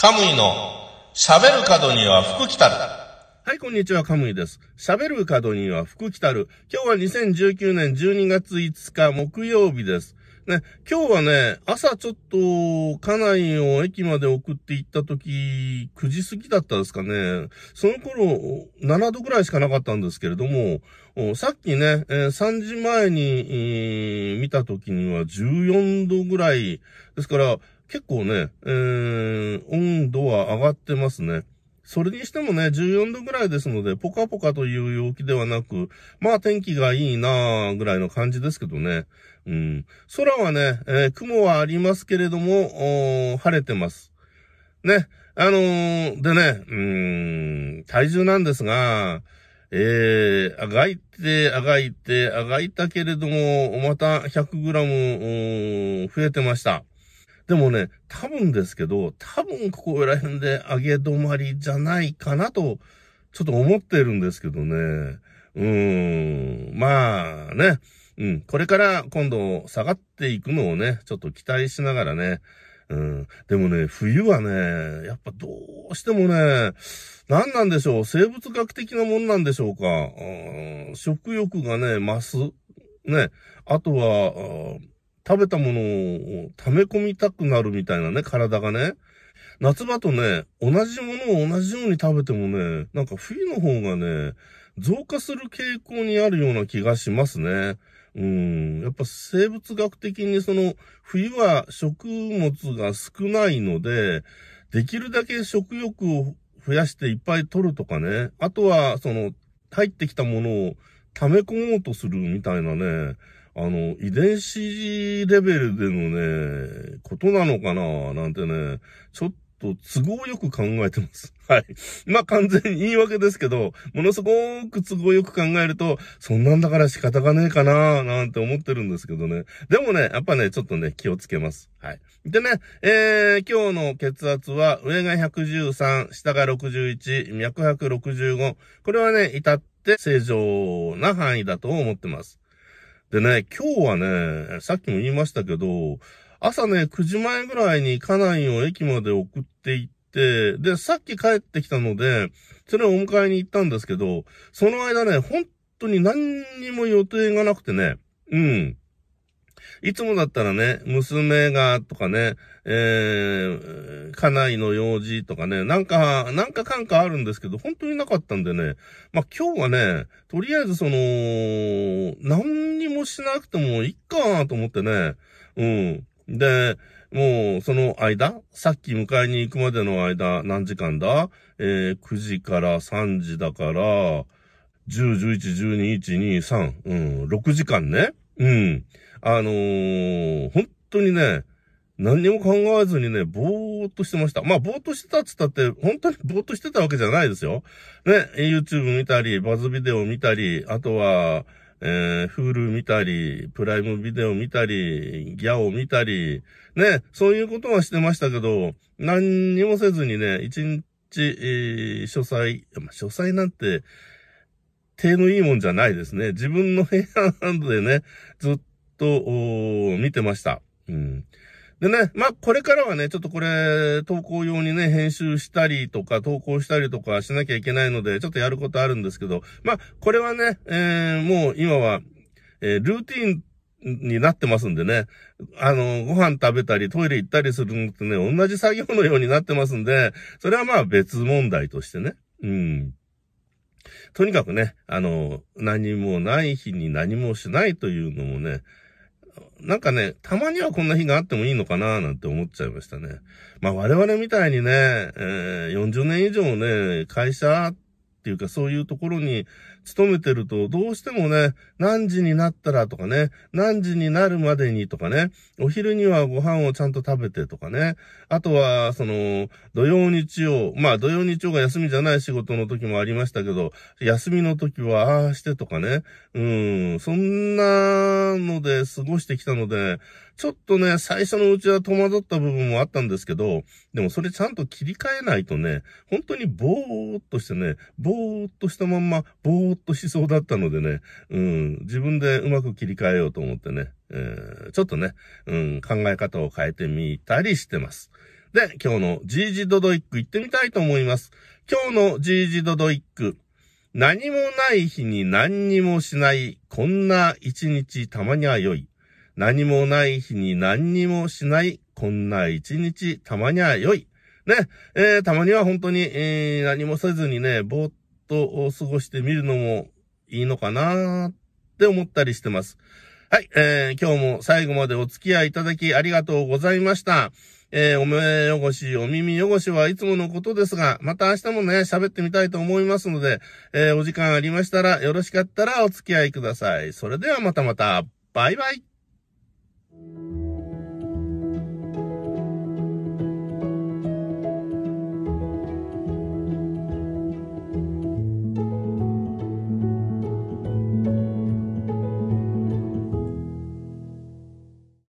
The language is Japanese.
カムイの喋る角には福来たる。はい、こんにちは、カムイです。喋る角には福来たる。今日は2019年12月5日木曜日です。ね、今日はね、朝ちょっと家内を駅まで送って行った時、9時過ぎだったですかね。その頃、7度ぐらいしかなかったんですけれども、さっきね、3時前に見た時には14度ぐらい。ですから、結構ね、えー、温度は上がってますね。それにしてもね、14度ぐらいですので、ポカポカという陽気ではなく、まあ天気がいいなぁぐらいの感じですけどね。うん。空はね、えー、雲はありますけれども、晴れてます。ね。あのー、でね、うん、体重なんですが、えー、あがいて、あがいて、あがいたけれども、また 100g 増えてました。でもね、多分ですけど、多分ここら辺で上げ止まりじゃないかなと、ちょっと思ってるんですけどね。うーん、まあね。うん、これから今度下がっていくのをね、ちょっと期待しながらね。うん、でもね、冬はね、やっぱどうしてもね、何なんでしょう、生物学的なもんなんでしょうか。うん、食欲がね、増す。ね。あとは、食べたものを溜め込みたくなるみたいなね、体がね。夏場とね、同じものを同じように食べてもね、なんか冬の方がね、増加する傾向にあるような気がしますね。うん。やっぱ生物学的にその、冬は食物が少ないので、できるだけ食欲を増やしていっぱい取るとかね。あとは、その、入ってきたものを溜め込もうとするみたいなね。あの、遺伝子レベルでのね、ことなのかななんてね、ちょっと都合よく考えてます。はい。まあ、完全に言い訳ですけど、ものすごく都合よく考えると、そんなんだから仕方がねえかななんて思ってるんですけどね。でもね、やっぱね、ちょっとね、気をつけます。はい。でね、えー、今日の血圧は、上が113、下が61、脈拍65。これはね、至って正常な範囲だと思ってます。でね、今日はね、さっきも言いましたけど、朝ね、9時前ぐらいに家内を駅まで送って行って、で、さっき帰ってきたので、それをお迎えに行ったんですけど、その間ね、本当に何にも予定がなくてね、うん。いつもだったらね、娘がとかね、えー、家内の用事とかね、なんか、なんかかんかあるんですけど、本当になかったんでね、まあ、今日はね、とりあえずその、何にもしなくてもいっかと思ってね、うん。で、もう、その間、さっき迎えに行くまでの間、何時間だえー、9時から3時だから、10、11、12、1、2、3、うん、6時間ね。うん。あのー、本当にね、何にも考えずにね、ぼーっとしてました。まあ、ぼーっとしてたっつったって、本当に ぼーっとしてたわけじゃないですよ。ね、YouTube 見たり、バズビデオ見たり、あとは、えー、フール見たり、プライムビデオ見たり、ギャオ見たり、ね、そういうことはしてましたけど、何にもせずにね、一日、えー、書斎、ま書斎なんて、手のいいもんじゃないですね。自分の部屋でね、ずっと、見てました。うん。でね、まあ、これからはね、ちょっとこれ、投稿用にね、編集したりとか、投稿したりとかしなきゃいけないので、ちょっとやることあるんですけど、まあ、これはね、えー、もう今は、えー、ルーティンになってますんでね。あの、ご飯食べたり、トイレ行ったりするのってね、同じ作業のようになってますんで、それはまあ別問題としてね。うん。とにかくね、あの、何もない日に何もしないというのもね、なんかね、たまにはこんな日があってもいいのかななんて思っちゃいましたね。まあ我々みたいにね、えー、40年以上ね、会社っていうかそういうところに勤めてると、どうしてもね、何時になったらとかね、何時になるまでにとかね、お昼にはご飯をちゃんと食べてとかね、あとは、その、土曜日曜、まあ土曜日曜が休みじゃない仕事の時もありましたけど、休みの時はああしてとかね、うん、そんなので過ごしてきたので、ちょっとね、最初のうちは戸惑った部分もあったんですけど、でもそれちゃんと切り替えないとね、本当にぼーっとしてね、ぼーっとしたまんま、ぼーっっとしそうだったのでね、うん、自分でうまく切り替えようと思ってね、えー、ちょっとね、うん、考え方を変えてみたりしてます。で、今日のジージドドイック行ってみたいと思います。今日のジージドドイック。何もない日に何にもしない、こんな一日たまには良い。何もない日に何にもしない、こんな一日たまには良い。ね、えー、たまには本当に、えー、何もせずにね、ぼーっと過ごしてみるのもいいのかなって思ったりしてます。はい、えー、今日も最後までお付き合いいただきありがとうございました。えー、お目汚し、お耳汚しはいつものことですが、また明日もね、喋ってみたいと思いますので、えー、お時間ありましたら、よろしかったらお付き合いください。それではまたまた、バイバイ。